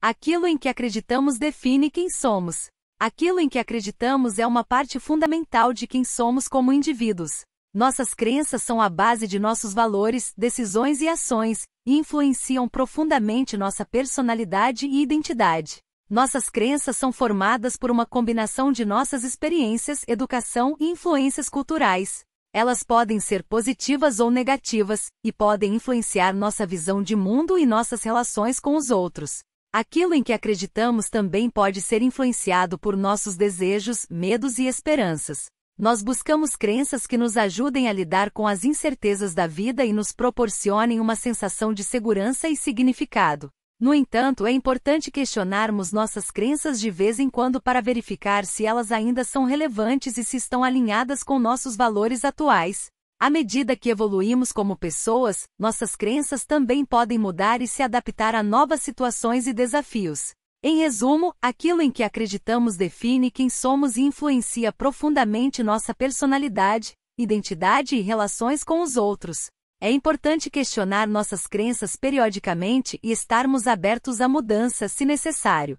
Aquilo em que acreditamos define quem somos. Aquilo em que acreditamos é uma parte fundamental de quem somos como indivíduos. Nossas crenças são a base de nossos valores, decisões e ações, e influenciam profundamente nossa personalidade e identidade. Nossas crenças são formadas por uma combinação de nossas experiências, educação e influências culturais. Elas podem ser positivas ou negativas, e podem influenciar nossa visão de mundo e nossas relações com os outros. Aquilo em que acreditamos também pode ser influenciado por nossos desejos, medos e esperanças. Nós buscamos crenças que nos ajudem a lidar com as incertezas da vida e nos proporcionem uma sensação de segurança e significado. No entanto, é importante questionarmos nossas crenças de vez em quando para verificar se elas ainda são relevantes e se estão alinhadas com nossos valores atuais. À medida que evoluímos como pessoas, nossas crenças também podem mudar e se adaptar a novas situações e desafios. Em resumo, aquilo em que acreditamos define quem somos e influencia profundamente nossa personalidade, identidade e relações com os outros. É importante questionar nossas crenças periodicamente e estarmos abertos à mudança se necessário.